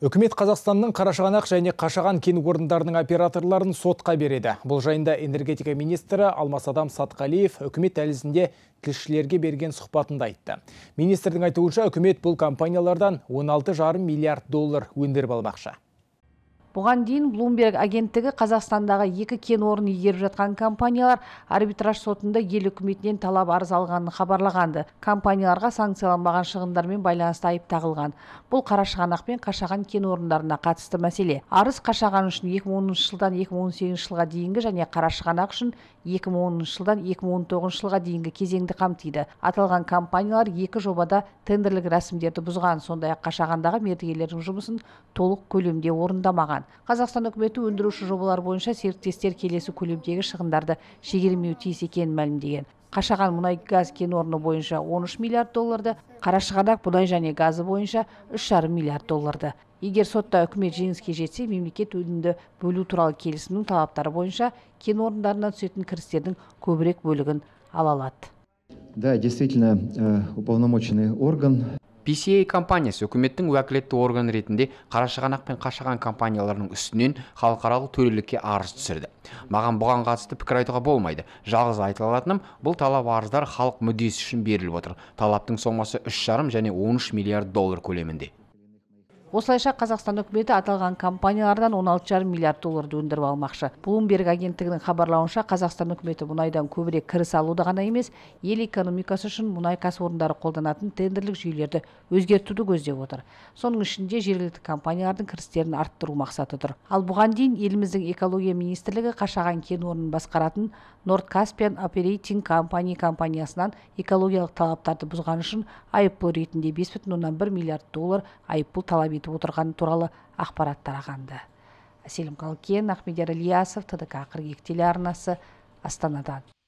Үкімет Қазақстанның Қарашығанақ және Қашаған кен орындарының операторларын сотқа береді. Бұл жайында энергетика министрі алмас адам Сатқалиев үкімет әлізінде тілшілерге берген сұхбатында айтты. Министрдің айтуынша үкімет бұл компаниялардан 16,5 миллиард доллар өндіріп алмақшы бұған дейін блумберг агенттігі қазақстандағы екі кен орнын игеріп жатқан компаниялар арбитраж сотында ел үкіметінен талап арыз алғанын хабарлаған компанияларға санкцияланбаған шығындармен байланысты айып тағылған бұл қарашығанақ пен қашаған кен орындарына қатысты мәселе арыз қашаған үшін 2010 жылдан 2018 жылға дейінгі және қарашығанақ үшін 2010 жылдан 2019 жылға дейінгі кезеңді қамтиды аталған компаниялар екі жобада тендерлік рәсімдерді бұзған сондай ақ қашағандағы мердігерлердің жұмысын толық көлемде орындамаған қазақстан үкіметі өндіруші жобалар бойынша серіктестер келесі көлемдегі шығындарды шегермеуі тиіс екенін мәлімдеген қашаған мұнай газ кен орны бойынша 13 миллиард долларды қарашығанақ мұнай және газы бойынша 3,5 миллиард долларды егер сотта үкімет жеңіске жетсе мемлекет өнімді бөлу туралы келісімнің талаптары бойынша кен орындарынан түсетін кірістердің көбірек бөлігін ала алады да действительно э, уполномоченный орган pca компаниясы үкіметтің уәкілетті органы ретінде қарашығанақ пен қашаған компанияларының үстінен халықаралық төрелікке арыз түсірді маған бұған қатысты пікір айтуға болмайды жалғыз айта алатыным бұл талап арыздар халық мүддесі үшін беріліп отыр талаптың сомасы үш жарым және он миллиард доллар көлемінде осылайша қазақстан үкіметі аталған компаниялардан 16,5 миллиард долларды өндіріп алмақшы блумберг агенттігінің хабарлауынша қазақстан үкіметі мұнайдан көбірек кіріс алуды ғана емес ел экономикасы үшін мұнай кәсіпорындары қолданатын тендерлік жүйелерді өзгертуді көздеп отыр соның ішінде жергілікті компаниялардың кірістерін арттыру мақсаты тұр ал бұған дейін еліміздің экология министрлігі қашаған кен орнын басқаратын норд каспиан оперейтинг компани компаниясынан экологиялық талаптарды бұзғаны үшін айыппұл ретінде 51 миллиард доллар айыппұл талап отырғаны туралы ақпарат тарағанды әселім қалкен ахмедияр ілиясов тдк қыркүйек телеарнасы астанадан